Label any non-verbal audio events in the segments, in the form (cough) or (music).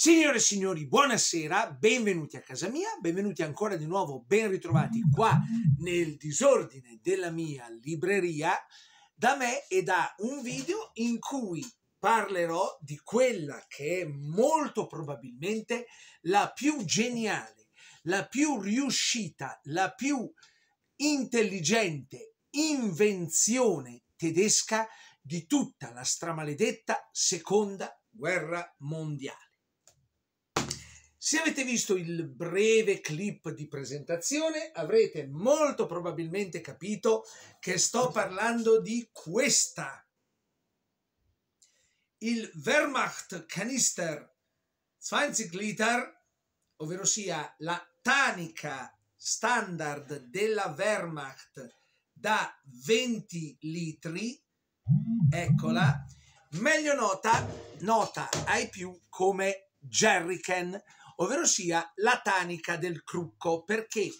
Signore e signori, buonasera, benvenuti a casa mia, benvenuti ancora di nuovo, ben ritrovati qua nel disordine della mia libreria da me e da un video in cui parlerò di quella che è molto probabilmente la più geniale, la più riuscita, la più intelligente invenzione tedesca di tutta la stramaledetta seconda guerra mondiale. Se avete visto il breve clip di presentazione avrete molto probabilmente capito che sto parlando di questa. Il Wehrmacht Canister 20 Liter, ovvero sia la tanica standard della Wehrmacht da 20 litri, eccola, meglio nota, nota ai più come jerrycan ovvero sia la tanica del crucco, perché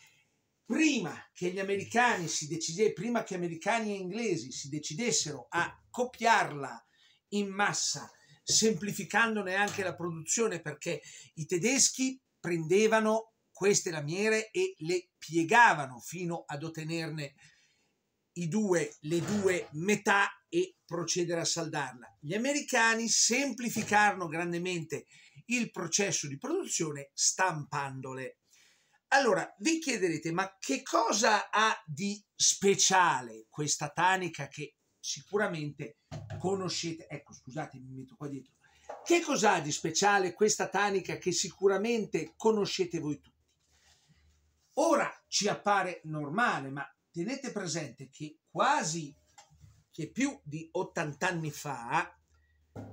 prima che gli americani si decidessero, prima che americani e inglesi si decidessero a copiarla in massa, semplificandone anche la produzione, perché i tedeschi prendevano queste lamiere e le piegavano fino ad ottenerne i due, le due metà e procedere a saldarla. Gli americani semplificarono grandemente il processo di produzione stampandole. Allora, vi chiederete, ma che cosa ha di speciale questa tanica che sicuramente conoscete? Ecco, scusate, mi metto qua dietro. Che cosa ha di speciale questa tanica che sicuramente conoscete voi tutti? Ora ci appare normale, ma tenete presente che quasi che più di 80 anni fa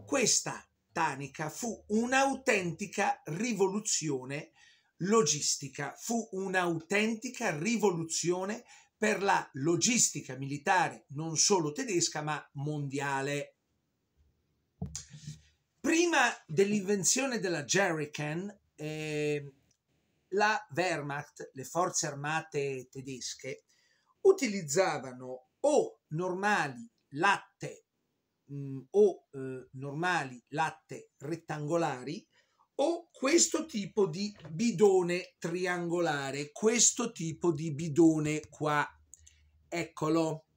questa britannica fu un'autentica rivoluzione logistica, fu un'autentica rivoluzione per la logistica militare non solo tedesca ma mondiale. Prima dell'invenzione della Jerrican, eh, la Wehrmacht, le forze armate tedesche, utilizzavano o normali latte mh, mm, o eh, normali latte rettangolari o questo tipo di bidone triangolare, questo tipo di bidone qua. Eccolo,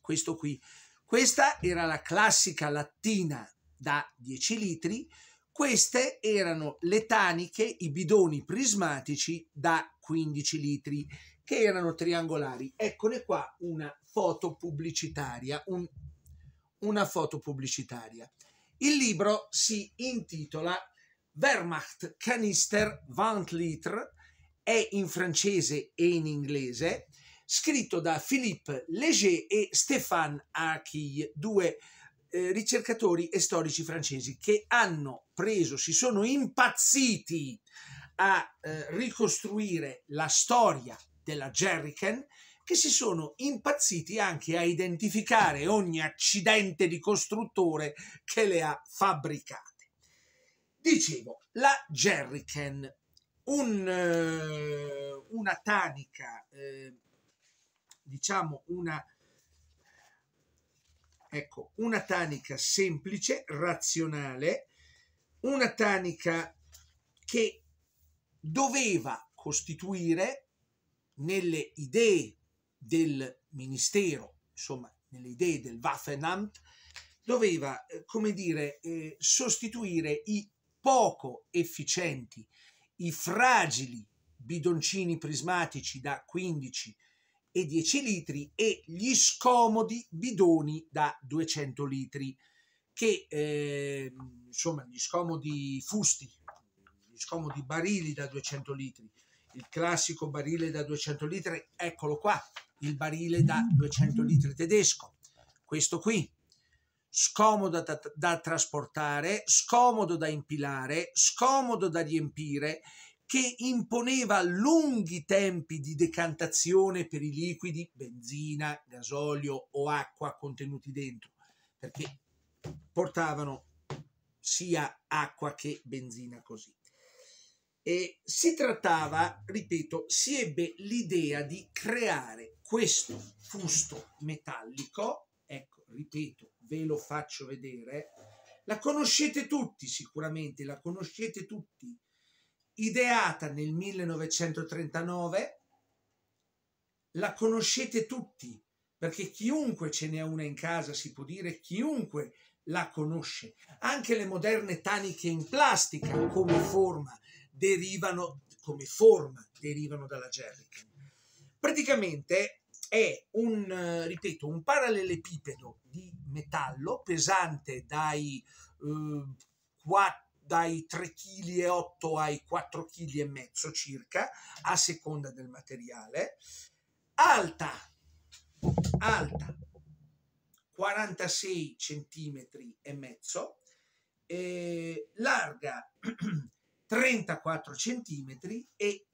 questo qui. Questa era la classica lattina da 10 litri, queste erano le taniche, i bidoni prismatici da 15 litri, che erano triangolari. Eccone qua una foto pubblicitaria, un una foto pubblicitaria. Il libro si intitola Wehrmacht Canister 20 Vantliter, è in francese e in inglese, scritto da Philippe Léger e Stéphane Arquille, due eh, ricercatori e storici francesi che hanno preso, si sono impazziti a eh, ricostruire la storia della Jerrican che si sono impazziti anche a identificare ogni accidente di costruttore che le ha fabbricate. Dicevo, la Jerrycan, un, eh, una tanica, eh, diciamo una, ecco, una tanica semplice, razionale, una tanica che doveva costituire nelle idee del ministero, insomma, nelle idee del Waffenamt, doveva, eh, come dire, eh, sostituire i poco efficienti, i fragili bidoncini prismatici da 15 e 10 litri e gli scomodi bidoni da 200 litri, che eh, insomma gli scomodi fusti, gli scomodi barili da 200 litri, il classico barile da 200 litri, eccolo qua, il barile da 200 litri tedesco, questo qui, scomodo da, da, trasportare, scomodo da impilare, scomodo da riempire, che imponeva lunghi tempi di decantazione per i liquidi benzina, gasolio o acqua contenuti dentro, perché portavano sia acqua che benzina così. E si trattava, ripeto, si ebbe l'idea di creare questo fusto metallico, ecco, ripeto, ve lo faccio vedere, la conoscete tutti sicuramente, la conoscete tutti, ideata nel 1939, la conoscete tutti, perché chiunque ce n'è una in casa, si può dire, chiunque la conosce, anche le moderne taniche in plastica come forma derivano come forma, derivano dalla jerrican. Praticamente è un, ripeto, un parallelepipedo di metallo pesante dai, eh, 4, dai 3,8 kg ai 4,5 kg circa, a seconda del materiale, alta, alta 46 cm e mezzo, eh, larga (clears throat) 34 centimetri e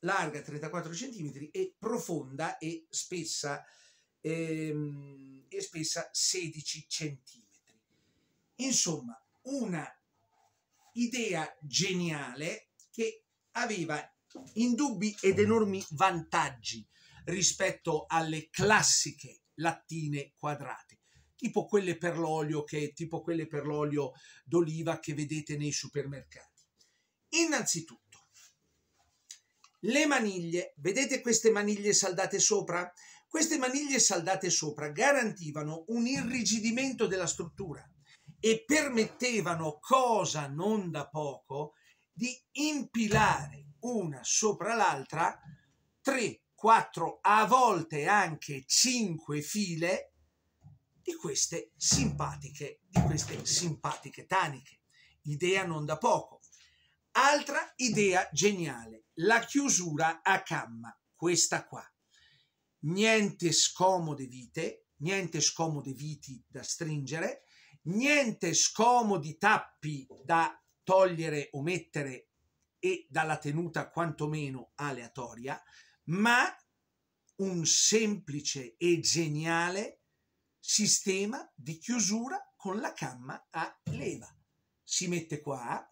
larga 34 centimetri e profonda e spessa, ehm, e spessa 16 centimetri Insomma, una idea geniale che aveva indubbi ed enormi vantaggi rispetto alle classiche lattine quadrate tipo quelle per l'olio, che, tipo quelle per l'olio d'oliva che vedete nei supermercati. Innanzitutto, le maniglie, vedete queste maniglie saldate sopra? Queste maniglie saldate sopra garantivano un irrigidimento della struttura e permettevano, cosa non da poco, di impilare una sopra l'altra 3, 4, a volte anche 5 file di queste simpatiche, di queste simpatiche taniche. Idea non da poco. Altra idea geniale, la chiusura a camma, questa qua. Niente scomode vite, niente scomode viti da stringere, niente scomodi tappi da togliere o mettere e dalla tenuta quantomeno aleatoria, ma un semplice e geniale sistema di chiusura con la camma a leva. Si mette qua,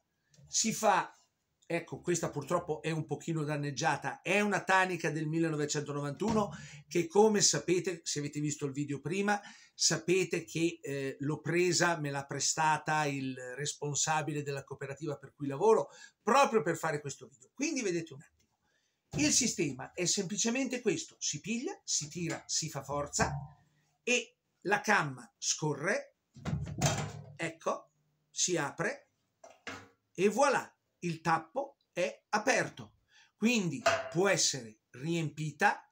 si fa, ecco questa purtroppo è un pochino danneggiata, è una tanica del 1991 che come sapete, se avete visto il video prima, sapete che eh, l'ho presa, me l'ha prestata il responsabile della cooperativa per cui lavoro, proprio per fare questo video. Quindi vedete un attimo. Il sistema è semplicemente questo, si piglia, si tira, si fa forza e la camma scorre, ecco, si apre e voilà, il tappo è aperto. Quindi può essere riempita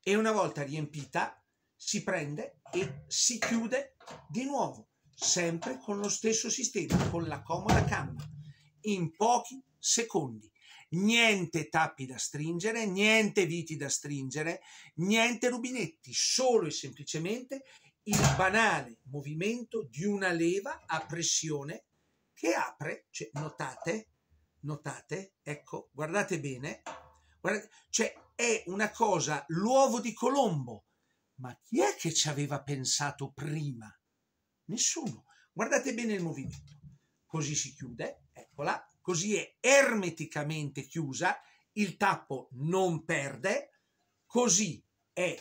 e una volta riempita si prende e si chiude di nuovo, sempre con lo stesso sistema, con la comoda camma, in pochi secondi niente tappi da stringere, niente viti da stringere, niente rubinetti, solo e semplicemente il banale movimento di una leva a pressione che apre, cioè, notate, notate, ecco, guardate bene, guardate, cioè è una cosa, l'uovo di Colombo, ma chi è che ci aveva pensato prima? Nessuno. Guardate bene il movimento. Così si chiude, eccola, così è ermeticamente chiusa, il tappo non perde, così è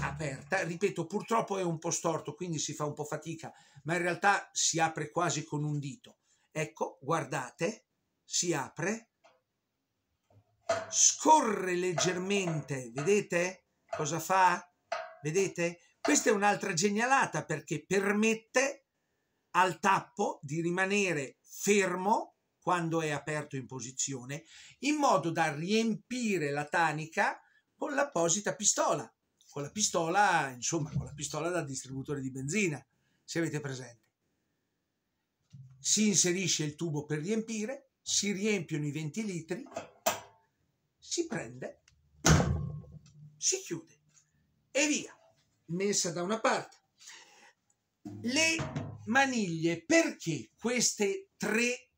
aperta, ripeto purtroppo è un po' storto quindi si fa un po' fatica, ma in realtà si apre quasi con un dito. Ecco, guardate, si apre, scorre leggermente, vedete cosa fa? Vedete? Questa è un'altra genialata perché permette al tappo di rimanere fermo quando è aperto in posizione, in modo da riempire la tanica con l'apposita pistola, con la pistola, insomma, con la pistola da distributore di benzina, se avete presente. Si inserisce il tubo per riempire, si riempiono i 20 litri, si prende, si chiude e via, messa da una parte. Le maniglie, perché queste tre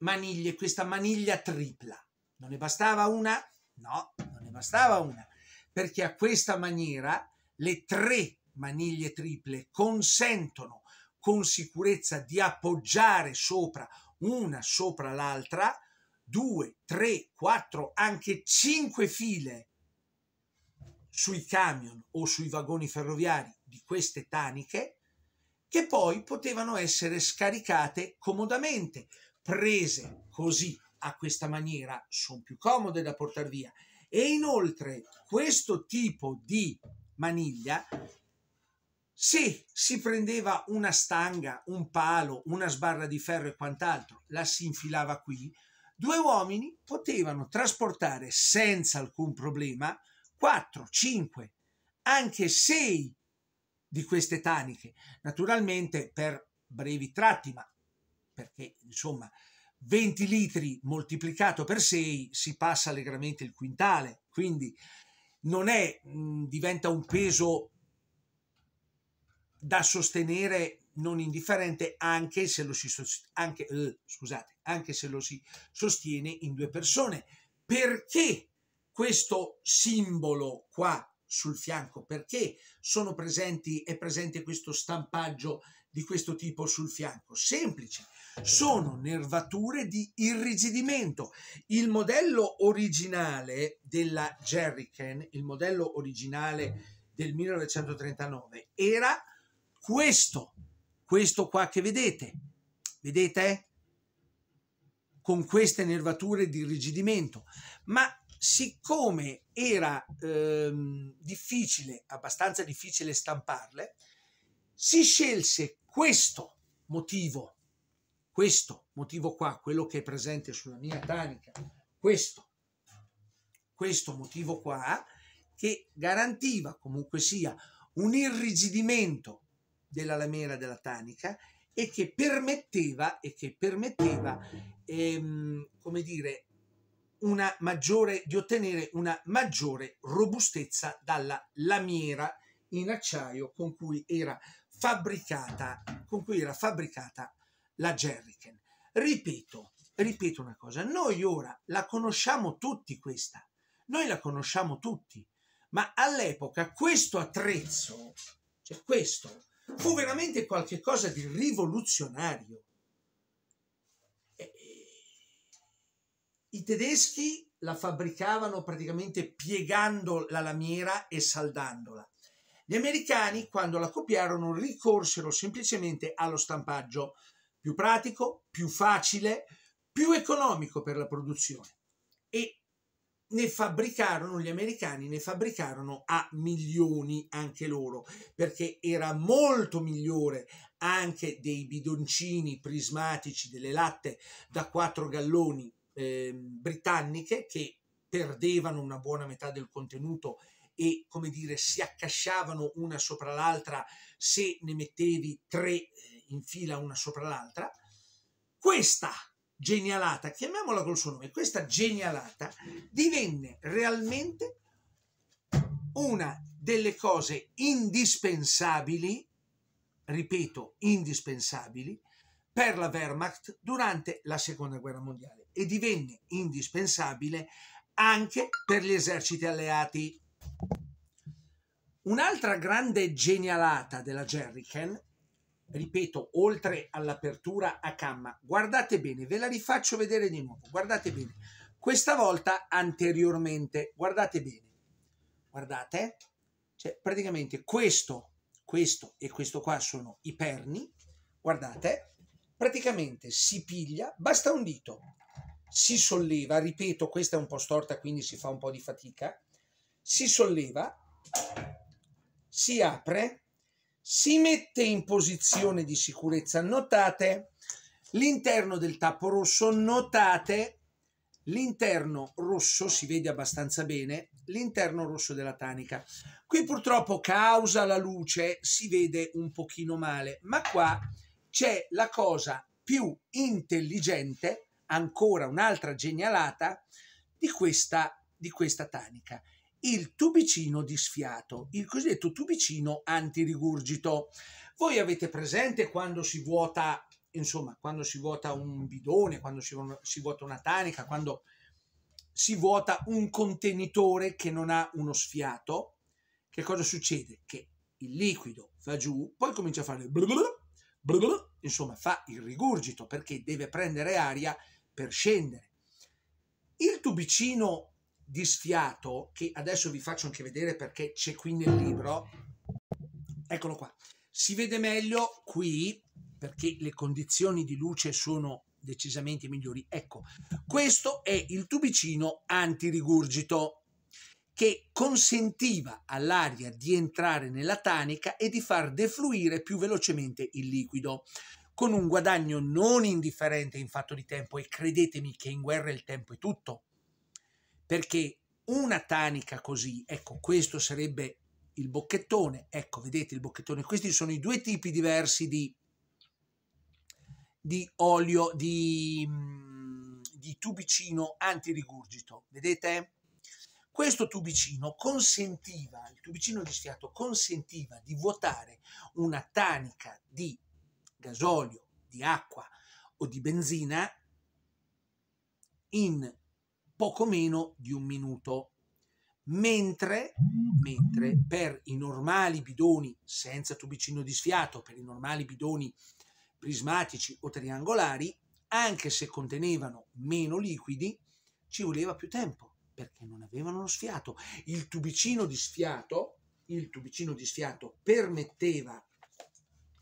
maniglie, questa maniglia tripla. Non ne bastava una? No, non ne bastava una, perché a questa maniera le tre maniglie triple consentono con sicurezza di appoggiare sopra una sopra l'altra due, tre, quattro, anche cinque file sui camion o sui vagoni ferroviari di queste taniche che poi potevano essere scaricate comodamente prese così a questa maniera sono più comode da portare via e inoltre questo tipo di maniglia se si prendeva una stanga, un palo, una sbarra di ferro e quant'altro, la si infilava qui, due uomini potevano trasportare senza alcun problema 4, 5, anche 6 di queste taniche, naturalmente per brevi tratti, ma perché insomma 20 litri moltiplicato per 6 si passa allegramente il quintale, quindi non è, mh, diventa un peso da sostenere non indifferente anche se lo si, anche, eh, scusate, anche se lo si sostiene in due persone. Perché questo simbolo qua sul fianco? Perché sono presenti, è presente questo stampaggio di questo tipo sul fianco? Semplice, sono nervature di irrigidimento. Il modello originale della Jerrican, il modello originale del 1939, era questo, questo qua che vedete. Vedete? Con queste nervature di irrigidimento. Ma siccome era ehm, difficile, abbastanza difficile stamparle, si scelse questo motivo questo motivo qua, quello che è presente sulla mia tanica, questo, questo motivo qua che garantiva comunque sia un irrigidimento della lamiera della tanica e che permetteva, e che permetteva ehm, come dire, una maggiore, di ottenere una maggiore robustezza dalla lamiera in acciaio con cui era fabbricata, con cui era fabbricata la Jerrican. Ripeto, ripeto una cosa, noi ora la conosciamo tutti questa, noi la conosciamo tutti, ma all'epoca questo attrezzo, cioè questo, fu veramente qualcosa di rivoluzionario. I tedeschi la fabbricavano praticamente piegando la lamiera e saldandola. Gli americani, quando la copiarono, ricorsero semplicemente allo stampaggio più pratico, più facile, più economico per la produzione. E ne fabbricarono, gli americani ne fabbricarono a milioni anche loro, perché era molto migliore anche dei bidoncini prismatici delle latte da quattro galloni eh, britanniche che perdevano una buona metà del contenuto e come dire si accasciavano una sopra l'altra se ne mettevi tre in fila una sopra l'altra, questa genialata, chiamiamola col suo nome, questa genialata divenne realmente una delle cose indispensabili, ripeto, indispensabili, per la Wehrmacht durante la Seconda Guerra Mondiale e divenne indispensabile anche per gli eserciti alleati. Un'altra grande genialata della Jerrican ripeto, oltre all'apertura a camma. Guardate bene, ve la rifaccio vedere di nuovo. Guardate bene. Questa volta anteriormente, guardate bene. Guardate, cioè praticamente questo, questo e questo qua sono i perni. Guardate, praticamente si piglia, basta un dito. Si solleva, ripeto, questa è un po' storta, quindi si fa un po' di fatica. Si solleva, si apre si mette in posizione di sicurezza. Notate l'interno del tappo rosso, notate l'interno rosso, si vede abbastanza bene, l'interno rosso della tanica. Qui purtroppo causa la luce si vede un pochino male, ma qua c'è la cosa più intelligente, ancora un'altra genialata, di questa, di questa tanica il tubicino di sfiato, il cosiddetto tubicino antirigurgito. Voi avete presente quando si vuota, insomma, quando si vuota un bidone, quando si, si vuota una tanica, quando si vuota un contenitore che non ha uno sfiato, che cosa succede? Che il liquido va giù, poi comincia a fare blub, blub, insomma, fa il rigurgito perché deve prendere aria per scendere. Il tubicino di sfiato che adesso vi faccio anche vedere perché c'è qui nel libro. Eccolo qua. Si vede meglio qui perché le condizioni di luce sono decisamente migliori. Ecco, questo è il tubicino antirigurgito che consentiva all'aria di entrare nella tanica e di far defluire più velocemente il liquido con un guadagno non indifferente in fatto di tempo e credetemi che in guerra il tempo è tutto perché una tanica così, ecco, questo sarebbe il bocchettone, ecco, vedete il bocchettone, questi sono i due tipi diversi di, di olio, di, mm, di tubicino antirigurgito, vedete? Questo tubicino consentiva, il tubicino di sfiato consentiva di vuotare una tanica di gasolio, di acqua o di benzina in poco meno di un minuto. Mentre, mentre per i normali bidoni senza tubicino di sfiato, per i normali bidoni prismatici o triangolari, anche se contenevano meno liquidi, ci voleva più tempo perché non avevano lo sfiato. Il tubicino di sfiato, il tubicino di sfiato permetteva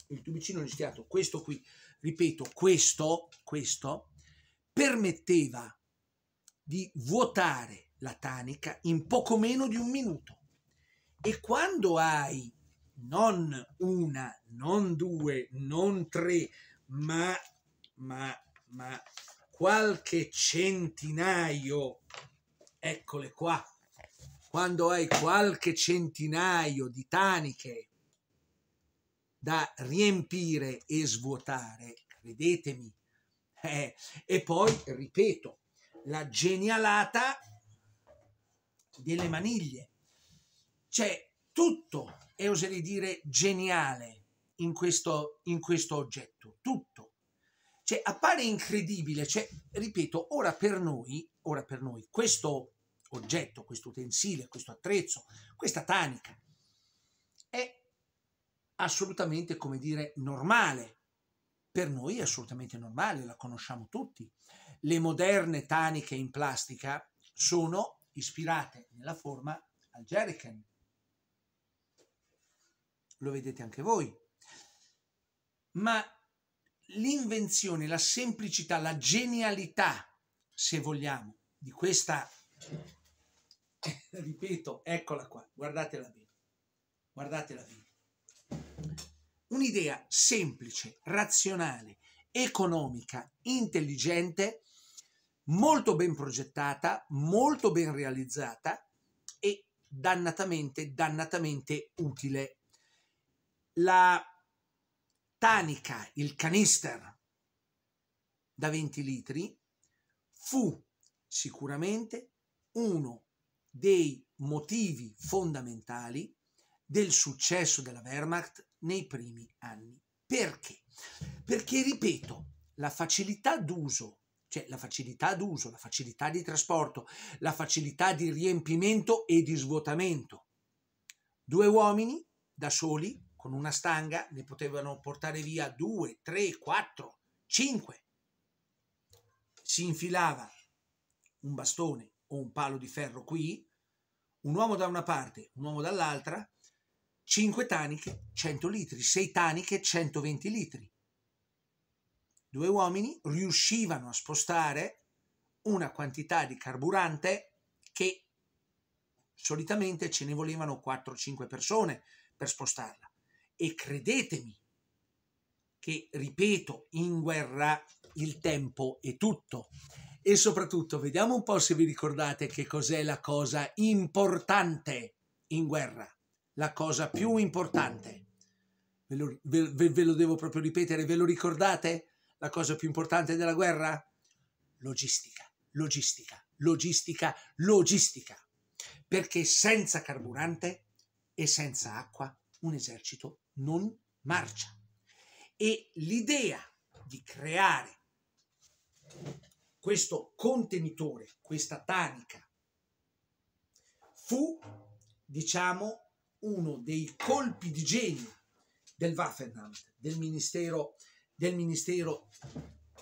il tubicino di sfiato, questo qui, ripeto, questo, questo permetteva di vuotare la tanica in poco meno di un minuto. E quando hai non una, non due, non tre, ma, ma, ma qualche centinaio, eccole qua, quando hai qualche centinaio di taniche da riempire e svuotare, credetemi, eh, e poi ripeto, la genialata delle maniglie. C'è tutto, e oserei dire geniale, in questo, in questo oggetto, tutto. Cioè, appare incredibile, cioè, ripeto, ora per noi, ora per noi, questo oggetto, questo utensile, questo attrezzo, questa tanica, è assolutamente, come dire, normale. Per noi è assolutamente normale, la conosciamo tutti le moderne taniche in plastica sono ispirate nella forma al jerrycan. Lo vedete anche voi. Ma l'invenzione, la semplicità, la genialità, se vogliamo, di questa, eh, ripeto, eccola qua, guardatela bene, guardatela bene. Un'idea semplice, razionale, economica, intelligente, molto ben progettata, molto ben realizzata e dannatamente, dannatamente utile. La tanica, il canister da 20 litri, fu sicuramente uno dei motivi fondamentali del successo della Wehrmacht nei primi anni. Perché? Perché, ripeto, la facilità d'uso, cioè la facilità d'uso, la facilità di trasporto, la facilità di riempimento e di svuotamento. Due uomini da soli con una stanga ne potevano portare via due, tre, quattro, cinque. Si infilava un bastone o un palo di ferro qui, un uomo da una parte, un uomo dall'altra, 5 taniche 100 litri, 6 taniche 120 litri. Due uomini riuscivano a spostare una quantità di carburante che solitamente ce ne volevano 4-5 persone per spostarla. E credetemi che, ripeto, in guerra il tempo è tutto. E soprattutto vediamo un po' se vi ricordate che cos'è la cosa importante in guerra la cosa più importante. Ve lo, ve, ve lo, devo proprio ripetere, ve lo ricordate? La cosa più importante della guerra? Logistica, logistica, logistica, logistica. Perché senza carburante e senza acqua un esercito non marcia. E l'idea di creare questo contenitore, questa tanica, fu, diciamo, uno dei colpi di genio del Waffenamt, del ministero, del ministero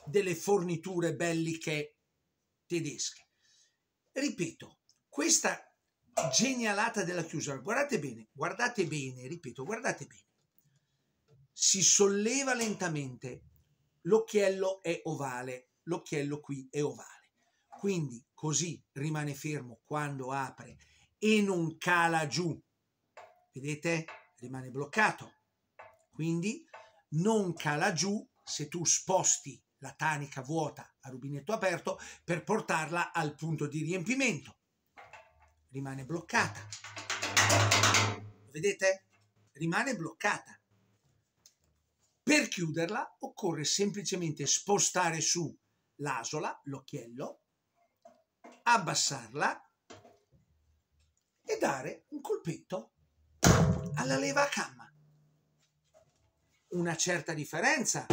delle forniture belliche tedesche. Ripeto, questa genialata della chiusura, guardate bene, guardate bene, ripeto, guardate bene. Si solleva lentamente, l'occhiello è ovale, l'occhiello qui è ovale. Quindi così rimane fermo quando apre e non cala giù vedete rimane bloccato quindi non cala giù se tu sposti la tanica vuota a rubinetto aperto per portarla al punto di riempimento rimane bloccata vedete rimane bloccata per chiuderla occorre semplicemente spostare su l'asola, l'occhiello, abbassarla e dare un colpetto alla leva a camma. Una certa differenza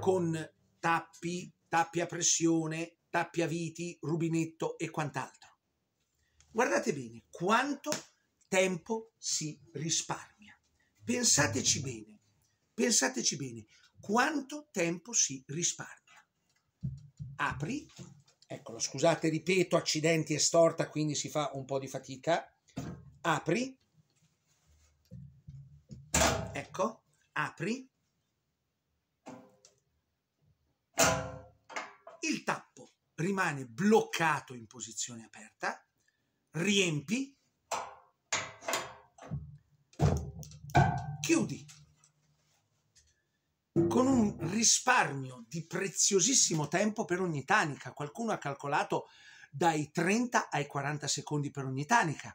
con tappi, tappi a pressione, tappi a viti, rubinetto e quant'altro. Guardate bene quanto tempo si risparmia. Pensateci bene, pensateci bene quanto tempo si risparmia. Apri, eccolo, scusate, ripeto, accidenti è storta, quindi si fa un po' di fatica. Apri ecco, apri il tappo rimane bloccato in posizione aperta, riempi, chiudi con un risparmio di preziosissimo tempo per ogni tanica. Qualcuno ha calcolato dai 30 ai 40 secondi per ogni tanica.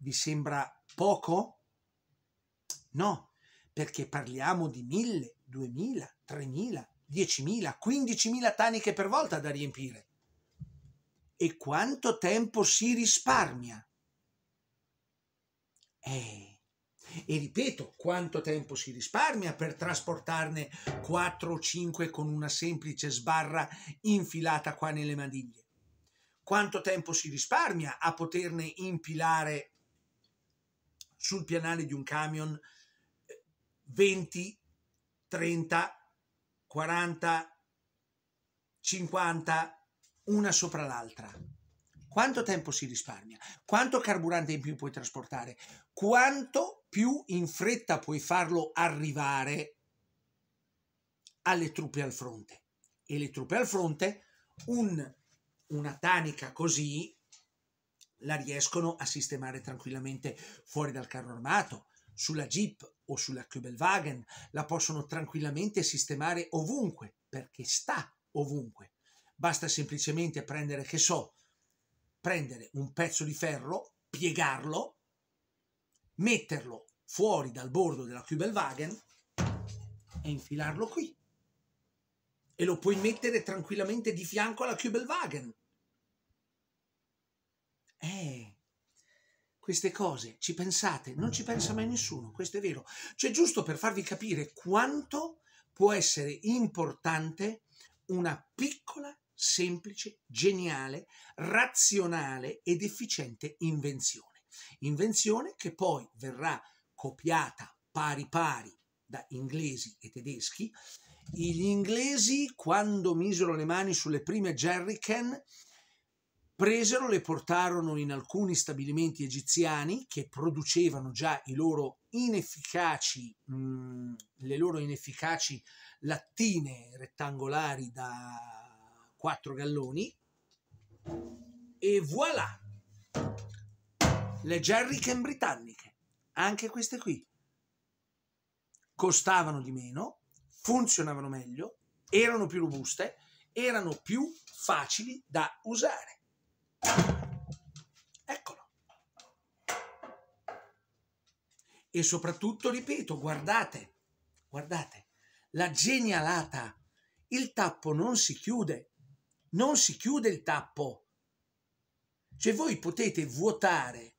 Vi sembra poco? No, perché parliamo di 1000, 2000, 3000, 10.000, 15.000 taniche per volta da riempire. E quanto tempo si risparmia? Eh, e ripeto, quanto tempo si risparmia per trasportarne 4 o 5 con una semplice sbarra infilata qua nelle maniglie? Quanto tempo si risparmia a poterne impilare sul pianale di un camion 20, 30, 40, 50, una sopra l'altra. Quanto tempo si risparmia? Quanto carburante in più puoi trasportare? Quanto più in fretta puoi farlo arrivare alle truppe al fronte? E le truppe al fronte, un, una tanica così la riescono a sistemare tranquillamente fuori dal carro armato, sulla Jeep o sulla Kübelwagen, la possono tranquillamente sistemare ovunque, perché sta ovunque. Basta semplicemente prendere, che so, prendere un pezzo di ferro, piegarlo, metterlo fuori dal bordo della Kübelwagen e infilarlo qui. E lo puoi mettere tranquillamente di fianco alla Kübelwagen. Eh, queste cose ci pensate, non ci pensa mai nessuno, questo è vero. Cioè, giusto per farvi capire quanto può essere importante una piccola, semplice, geniale, razionale ed efficiente invenzione. Invenzione che poi verrà copiata pari pari da inglesi e tedeschi. Gli inglesi, quando misero le mani sulle prime jerry jerrycan, presero, le portarono in alcuni stabilimenti egiziani che producevano già i loro inefficaci, mh, mm, le loro inefficaci lattine rettangolari da 4 galloni e voilà, le jerrycan britanniche, anche queste qui, costavano di meno, funzionavano meglio, erano più robuste, erano più facili da usare. Eccolo. E soprattutto, ripeto, guardate, guardate, la genialata. Il tappo non si chiude, non si chiude il tappo. Cioè voi potete vuotare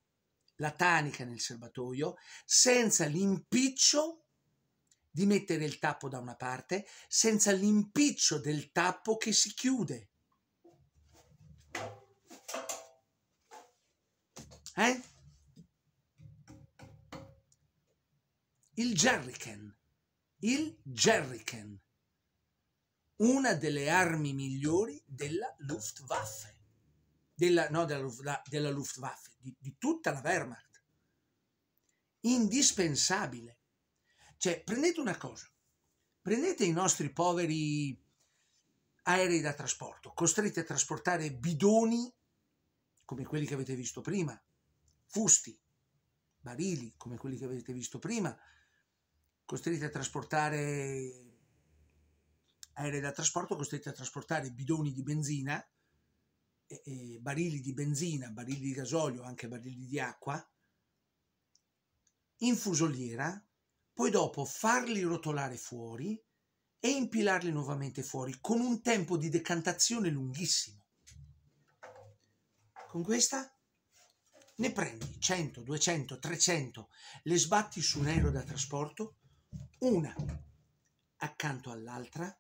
la tanica nel serbatoio senza l'impiccio di mettere il tappo da una parte, senza l'impiccio del tappo che si chiude. Eh? Il jerrycan. Il jerrycan. Una delle armi migliori della Luftwaffe. Della, no, della, della Luftwaffe, di, di tutta la Wehrmacht. Indispensabile. Cioè, prendete una cosa. Prendete i nostri poveri aerei da trasporto, costretti a trasportare bidoni come quelli che avete visto prima, fusti, barili come quelli che avete visto prima, costretti a trasportare aerei da trasporto, costretti a trasportare bidoni di benzina, e, e barili di benzina, barili di gasolio, anche barili di acqua, in fusoliera, poi dopo farli rotolare fuori e impilarli nuovamente fuori con un tempo di decantazione lunghissimo con questa ne prendi 100, 200, 300, le sbatti su un aereo da trasporto, una accanto all'altra,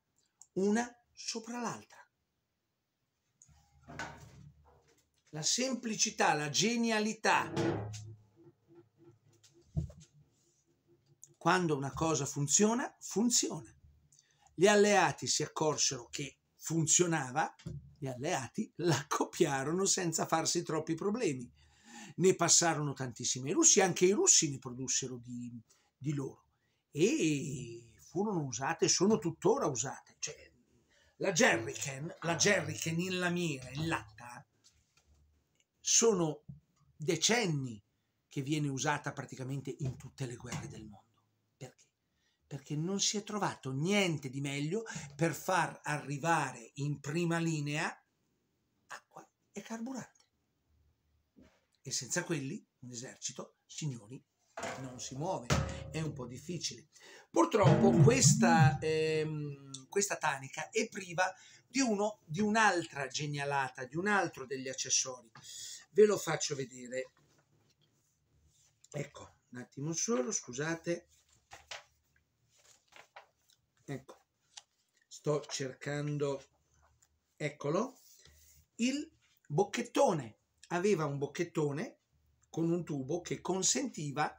una sopra l'altra. La semplicità, la genialità. Quando una cosa funziona, funziona. Gli alleati si accorsero che funzionava gli alleati la copiarono senza farsi troppi problemi. Ne passarono tantissimi ai russi, anche i russi ne produssero di, di loro e furono usate, sono tuttora usate. Cioè, la jerrycan, la jerrycan in lamiera, in latta, sono decenni che viene usata praticamente in tutte le guerre del mondo perché non si è trovato niente di meglio per far arrivare in prima linea acqua e carburante. E senza quelli un esercito, signori, non si muove, è un po' difficile. Purtroppo questa, ehm, questa tanica è priva di, uno, di un'altra genialata, di un altro degli accessori. Ve lo faccio vedere. Ecco, un attimo solo, scusate ecco sto cercando eccolo il bocchettone aveva un bocchettone con un tubo che consentiva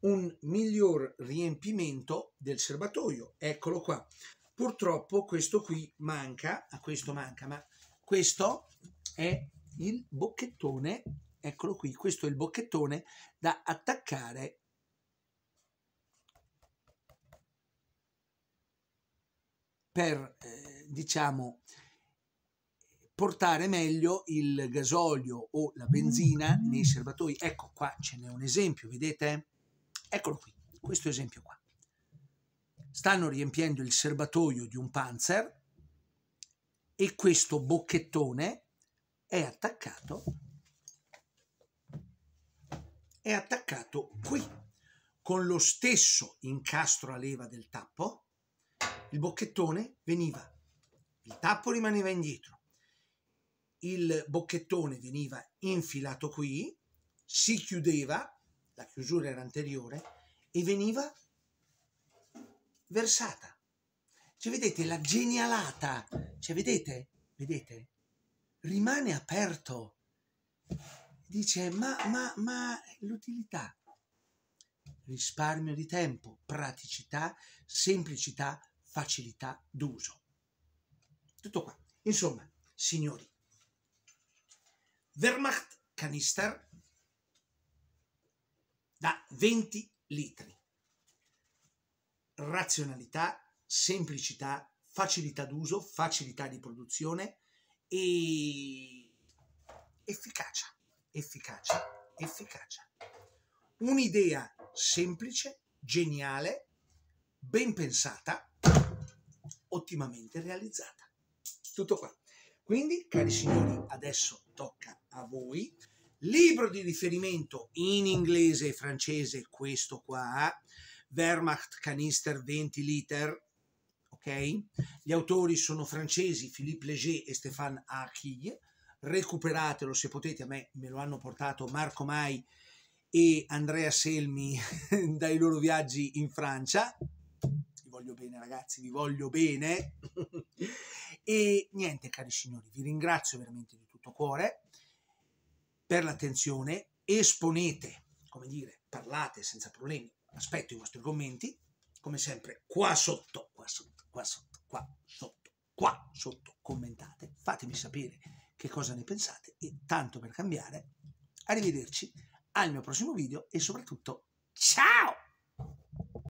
un miglior riempimento del serbatoio eccolo qua purtroppo questo qui manca a questo manca ma questo è il bocchettone eccolo qui questo è il bocchettone da attaccare per, eh, diciamo, portare meglio il gasolio o la benzina mm. nei serbatoi. Ecco qua ce n'è un esempio, vedete? Eccolo qui, questo esempio qua. Stanno riempiendo il serbatoio di un Panzer e questo bocchettone è attaccato è attaccato qui con lo stesso incastro a leva del tappo il bocchettone veniva, il tappo rimaneva indietro, il bocchettone veniva infilato qui, si chiudeva, la chiusura era anteriore, e veniva versata. Cioè, vedete la genialata, cioè, vedete, vedete, rimane aperto. Dice, ma, ma, ma l'utilità, risparmio di tempo, praticità, semplicità, facilità d'uso. Tutto qua. Insomma, signori, Wehrmacht canister da 20 litri. Razionalità, semplicità, facilità d'uso, facilità di produzione e efficacia, efficacia, efficacia. Un'idea semplice, geniale, ben pensata ottimamente realizzata. Tutto qua. Quindi, cari signori, adesso tocca a voi. Libro di riferimento in inglese e francese, questo qua, Wehrmacht Canister 20 Liter, ok? Gli autori sono francesi Philippe Leger e Stéphane Achille. Recuperatelo se potete, a me me lo hanno portato Marco Mai e Andrea Selmi (laughs) dai loro viaggi in Francia, voglio bene ragazzi, vi voglio bene. (laughs) e niente, cari signori, vi ringrazio veramente di tutto cuore per l'attenzione. Esponete, come dire, parlate senza problemi. Aspetto i vostri commenti, come sempre, qua sotto, qua sotto, qua sotto, qua sotto, qua sotto, commentate, fatemi sapere che cosa ne pensate e tanto per cambiare, arrivederci al mio prossimo video e soprattutto ciao!